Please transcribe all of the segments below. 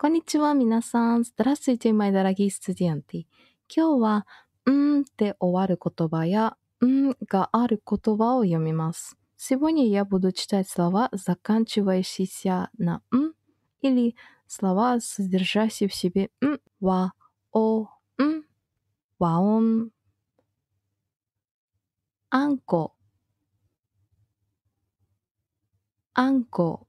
こんにちは、皆さん。Здравствуйте, мои дорогие студенты. 今日は、んって終わる言葉や、んがある言葉を読みます。Сегодня я буду читать слова, заканчивающиеся на «м» или слова, содержащие в себе «м», «ва», «о», «м», «ваон», «анко», «анко»,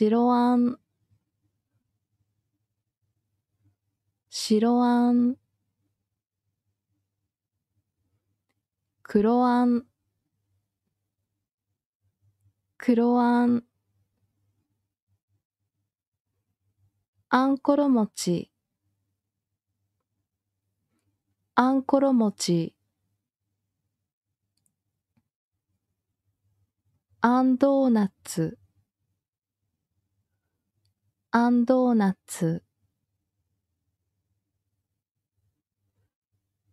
白あん白あん黒あん黒あんあんころ餅あんころ餅あんドーナツドーナツ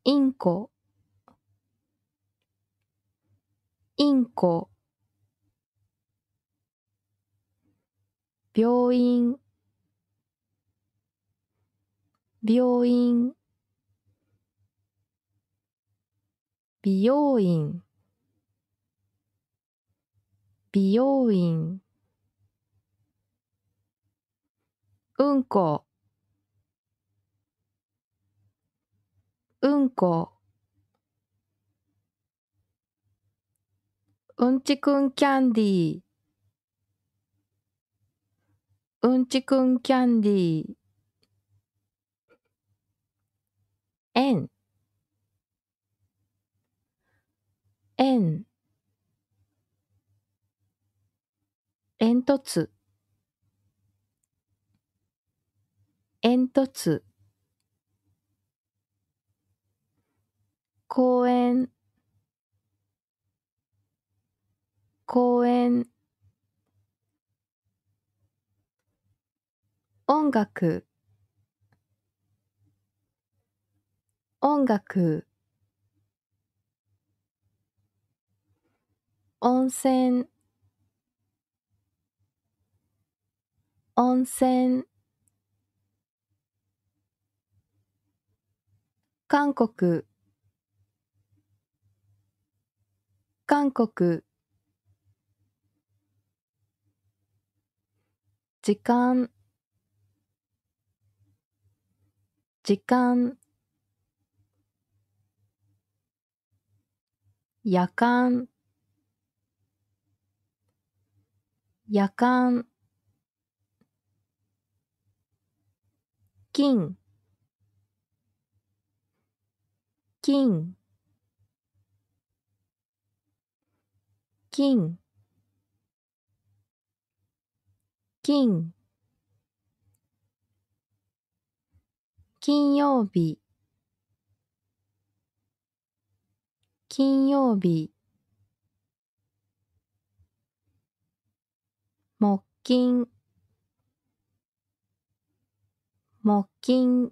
インコインコ病院病院美容院美容院うんこうんこうんちくんキャンディーうんちくんキャンディーえんえん煙突煙突公園公園音楽音楽温泉温泉韓国韓国時間時間夜間夜間金金金金金曜日金曜日木金木金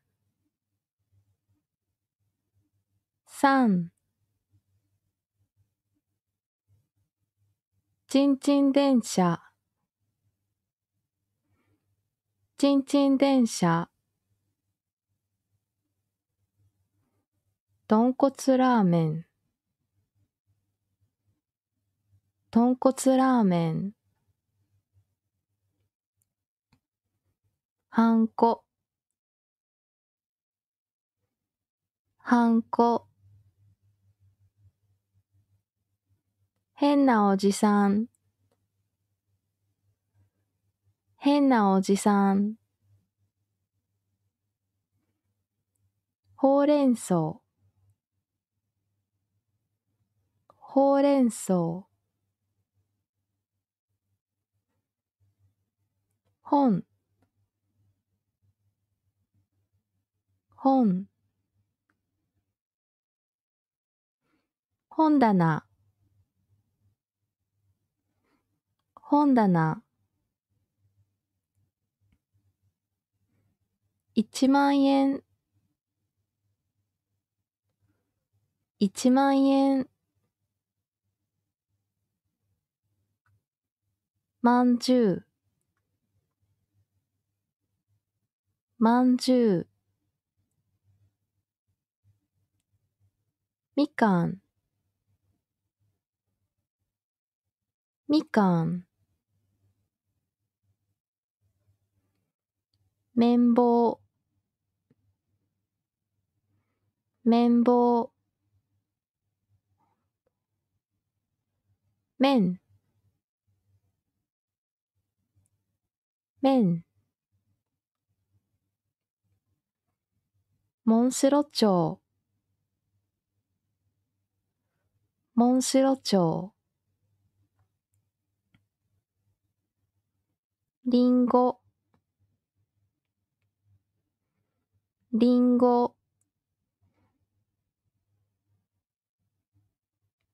三ちんちん電車ちんちん電車豚骨ラーメン豚骨ラーメンはんこはんこ変なおじさん変なおじさんほうれん草ほうれん草本本本棚本棚一万円一万円まんじゅうまんじゅうみかんみかん綿棒綿棒綿綿モンシロチョウモンシロチョウリンゴりんご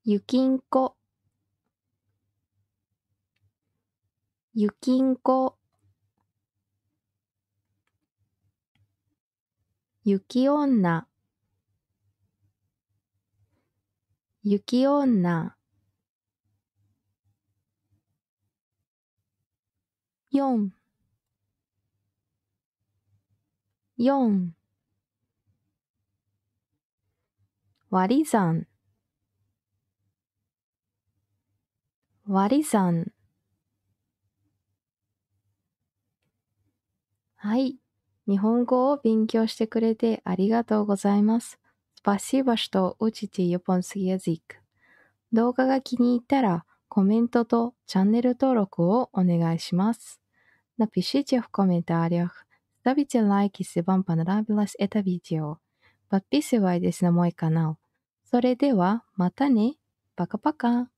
ゆきんこゆきんこ雪女雪女四四割り算割り算はい。日本語を勉強してくれてありがとうございます。スパシーバとウチチヨポンスギアジッ動画が気に入ったらコメントとチャンネル登録をお願いします。ナ а シ и ш и フコメ комментариях, ставите лайк, если バピーワイデスナモイカそれでは、またね。パカパカ。